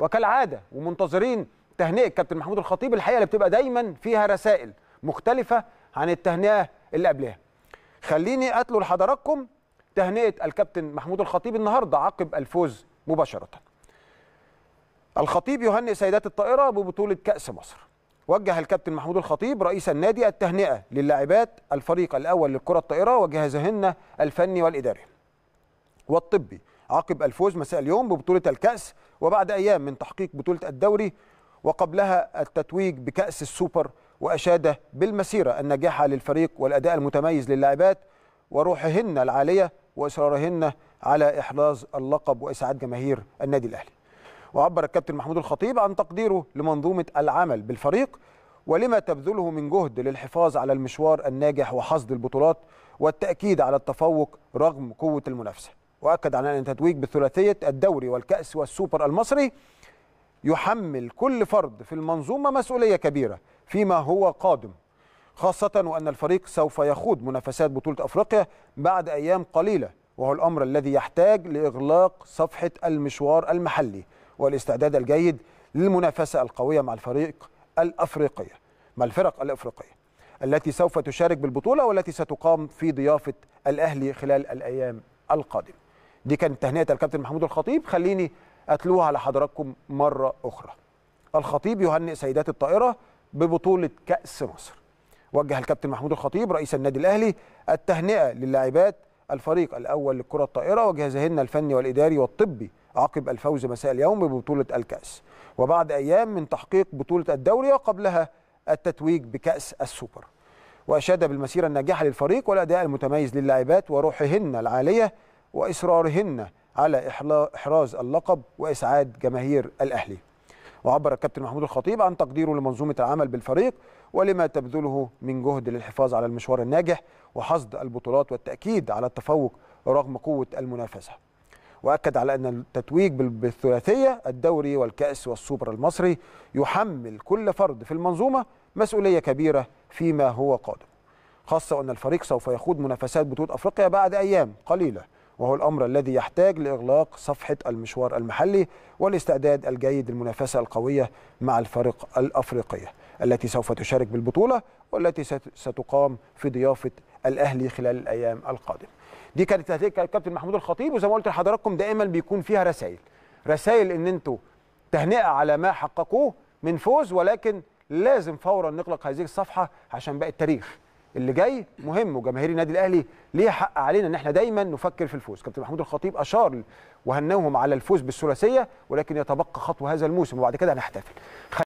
وكالعاده ومنتظرين تهنئه كابتن محمود الخطيب الحقيقه اللي بتبقى دايما فيها رسائل مختلفه عن التهنئه اللي قبلها. خليني اتلو لحضراتكم تهنئه الكابتن محمود الخطيب النهارده عقب الفوز مباشره. الخطيب يهنئ سيدات الطائره ببطوله كاس مصر. وجه الكابتن محمود الخطيب رئيس النادي التهنئه للاعبات الفريق الاول للكره الطائره وجهازهن الفني والاداري والطبي عقب الفوز مساء اليوم ببطولة الكأس وبعد أيام من تحقيق بطولة الدوري وقبلها التتويج بكأس السوبر وأشاد بالمسيرة الناجحة للفريق والأداء المتميز للاعبات وروحهن العالية وإصرارهن على إحراز اللقب وإسعاد جماهير النادي الأهلي وعبر الكابتن محمود الخطيب عن تقديره لمنظومة العمل بالفريق ولما تبذله من جهد للحفاظ على المشوار الناجح وحصد البطولات والتأكيد على التفوق رغم قوة المنافسة واكد على ان تتويج بثلاثيه الدوري والكاس والسوبر المصري يحمل كل فرد في المنظومه مسؤوليه كبيره فيما هو قادم خاصه وان الفريق سوف يخوض منافسات بطوله افريقيا بعد ايام قليله وهو الامر الذي يحتاج لاغلاق صفحه المشوار المحلي والاستعداد الجيد للمنافسه القويه مع الفريق الافريقيه مع الفرق الافريقيه التي سوف تشارك بالبطوله والتي ستقام في ضيافه الاهلي خلال الايام القادمه دي كانت تهنئه الكابتن محمود الخطيب خليني اتلوها على حضراتكم مره اخرى الخطيب يهنئ سيدات الطائره ببطوله كاس مصر وجه الكابتن محمود الخطيب رئيس النادي الاهلي التهنئه للاعبات الفريق الاول للكره الطائره وجهازهن الفني والاداري والطبي عقب الفوز مساء اليوم ببطوله الكاس وبعد ايام من تحقيق بطوله الدوري وقبلها التتويج بكاس السوبر واشاد بالمسيره الناجحه للفريق والاداء المتميز للاعبات وروحهن العاليه وإصرارهن على إحراز اللقب وإسعاد جماهير الأهلي وعبر الكابتن محمود الخطيب عن تقديره لمنظومة العمل بالفريق ولما تبذله من جهد للحفاظ على المشوار الناجح وحصد البطولات والتأكيد على التفوق رغم قوة المنافسة وأكد على أن التتويج بالثلاثية الدوري والكأس والسوبر المصري يحمل كل فرد في المنظومة مسؤولية كبيرة فيما هو قادم خاصة أن الفريق سوف يخوض منافسات بطولة أفريقيا بعد أيام قليلة وهو الأمر الذي يحتاج لإغلاق صفحة المشوار المحلي والاستعداد الجيد للمنافسة القوية مع الفرق الأفريقية التي سوف تشارك بالبطولة والتي ستقام في ضيافة الأهلي خلال الأيام القادمة دي كانت تهديد الكابتن محمود الخطيب وزي ما قلت لحضراتكم دائما بيكون فيها رسائل رسائل ان انتوا تهنئه على ما حققوه من فوز ولكن لازم فورا نغلق هذه الصفحه عشان باقي التاريخ اللي جاي مهم وجماهير النادي الاهلي ليه حق علينا ان احنا دايما نفكر في الفوز كابتن محمود الخطيب اشار وهنوهم على الفوز بالثلاثيه ولكن يتبقى خطوه هذا الموسم وبعد كده هنحتفل